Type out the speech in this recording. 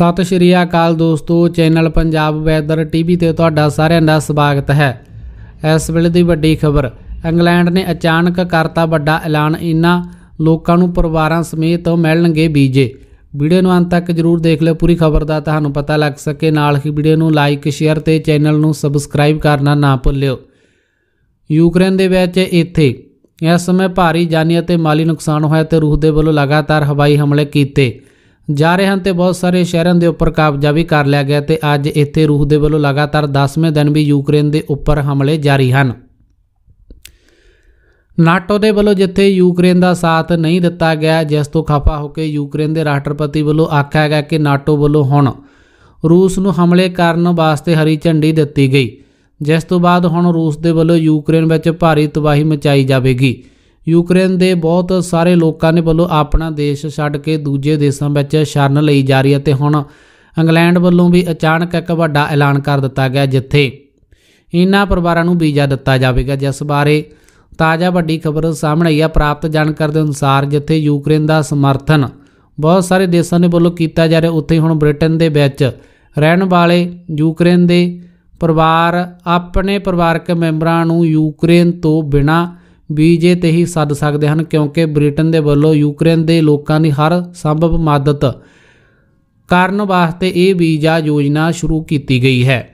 ਸਤਿ ਸ਼੍ਰੀ ਅਕਾਲ ਦੋਸਤੋ channel Punjab weather TV ਤੇ ਤੁਹਾਡਾ ਸਾਰਿਆਂ ਦਾ ਸਵਾਗਤ ਹੈ ਇਸ ਵੇਲੇ ਦੀ ਵੱਡੀ ਖਬਰ ਇੰਗਲੈਂਡ ਨੇ ਅਚਾਨਕ ਕਰਤਾ ਵੱਡਾ ਐਲਾਨ ਇਨਾ ਲੋਕਾਂ ਨੂੰ ਪਰਿਵਾਰਾਂ ਸਮੇਤ ਮਿਲਣਗੇ ਵੀਜ਼ੇ ਵੀਡੀਓ ਨੂੰ ਅੰਤ ਤੱਕ ਜਰੂਰ ਦੇਖ ਲਿਓ ਪੂਰੀ ਖਬਰ ਦਾ ਤੁਹਾਨੂੰ ਪਤਾ ਲੱਗ ਸਕੇ ਨਾਲ ਹੀ ਵੀਡੀਓ ਨੂੰ ਲਾਈਕ ਸ਼ੇਅਰ ਤੇ ਚੈਨਲ ਨੂੰ ਸਬਸਕ੍ਰਾਈਬ ਕਰਨਾ ਨਾ ਭੁੱਲਿਓ ਯੂਕਰੇਨ ਦੇ ਵਿੱਚ ਇੱਥੇ ਇਸ ਸਮੇਂ ਭਾਰੀ ਜਾਨੀ ਅਤੇ ਮਾਲੀ ਨੁਕਸਾਨ ਹੋਇਆ ਤੇ ਰੂਸ ਦੇ ਵੱਲੋਂ ਲਗਾਤਾਰ ਹਵਾਈ ਹਮਲੇ ਕੀਤੇ ਜਾ ਰਹੇ ਹਨ ਤੇ ਬਹੁਤ ਸਾਰੇ ਸ਼ਹਿਰਾਂ ਦੇ ਉੱਪਰ ਕਬਜ਼ਾ ਵੀ ਕਰ ਲਿਆ ਗਿਆ ਤੇ ਅੱਜ ਇੱਥੇ ਰੂਸ ਦੇ ਵੱਲੋਂ ਲਗਾਤਾਰ 10ਵੇਂ ਦਿਨ ਵੀ ਯੂਕਰੇਨ ਦੇ ਉੱਪਰ ਹਮਲੇ ਜਾਰੀ ਹਨ ਨਾਟੋ ਦੇ ਵੱਲੋਂ ਜਿੱਥੇ ਯੂਕਰੇਨ ਦਾ ਸਾਥ ਨਹੀਂ ਦਿੱਤਾ ਗਿਆ ਜਿਸ ਤੋਂ ਖਫਾ ਹੋ ਕੇ ਯੂਕਰੇਨ ਦੇ ਰਾਸ਼ਟਰਪਤੀ ਵੱਲੋਂ ਆਖਿਆ ਗਿਆ ਕਿ ਨਾਟੋ ਵੱਲੋਂ ਹੁਣ ਰੂਸ ਨੂੰ ਹਮਲੇ ਕਰਨ ਵਾਸਤੇ ਹਰੀ ਝੰਡੀ ਦਿੱਤੀ ਗਈ ਜਿਸ ਤੋਂ ਬਾਅਦ ਹੁਣ ਰੂਸ ਦੇ ਵੱਲੋਂ ਯੂਕਰੇਨ ਵਿੱਚ ਭਾਰੀ ਤਬਾਹੀ ਮਚਾਈ ਜਾਵੇਗੀ ਯੂਕਰੇਨ ਦੇ ਬਹੁਤ ਸਾਰੇ ਲੋਕਾਂ ਨੇ ਵੱਲੋਂ ਆਪਣਾ ਦੇਸ਼ ਛੱਡ ਕੇ ਦੂਜੇ ਦੇਸ਼ਾਂ ਵਿੱਚ ਸ਼ਰਨ ਲਈ ਜਾ ਰਹੀ ਹੈ ਤੇ ਹੁਣ ਇੰਗਲੈਂਡ ਵੱਲੋਂ ਵੀ ਅਚਾਨਕ ਇੱਕ ਵੱਡਾ ਐਲਾਨ ਕਰ ਦਿੱਤਾ ਗਿਆ ਜਿੱਥੇ ਇਹਨਾਂ ਪਰਿਵਾਰਾਂ ਨੂੰ ਵੀਜ਼ਾ ਦਿੱਤਾ ਜਾਵੇਗਾ ਜਿਸ ਬਾਰੇ ਤਾਜ਼ਾ ਵੱਡੀ ਖਬਰ ਸਾਹਮਣੇ ਆਈ ਹੈ ਪ੍ਰਾਪਤ ਜਾਣਕਾਰੀ ਦੇ ਅਨੁਸਾਰ ਜਿੱਥੇ ਯੂਕਰੇਨ ਦਾ ਸਮਰਥਨ ਬਹੁਤ ਸਾਰੇ ਦੇਸ਼ਾਂ ਦੇ ਵੱਲੋਂ ਕੀਤਾ ਜਾ ਰਿਹਾ ਉੱਥੇ ਹੁਣ ਬ੍ਰਿਟਨ ਦੇ ਵਿੱਚ ਰਹਿਣ ਵਾਲੇ ਯੂਕਰੇਨ ਦੇ ਪਰਿਵਾਰ ਆਪਣੇ ਪਰਿਵਾਰਕ ਮੈਂਬਰਾਂ ਨੂੰ ਯੂਕਰੇਨ ਤੋਂ ਬਿਨਾਂ ਵੀਜ਼ੇ ਤੇ ਹੀ ਸੱਦ ਸਕਦੇ ਹਨ ਕਿਉਂਕਿ ਬ੍ਰਿਟਨ ਦੇ ਵੱਲੋਂ ਯੂਕਰੇਨ ਦੇ ਲੋਕਾਂ ਦੀ ਹਰ ਸੰਭਵ ਮਦਦ ਕਰਨ ਵਾਸਤੇ ਇਹ ਵੀਜ਼ਾ ਯੋਜਨਾ ਸ਼ੁਰੂ ਕੀਤੀ ਗਈ ਹੈ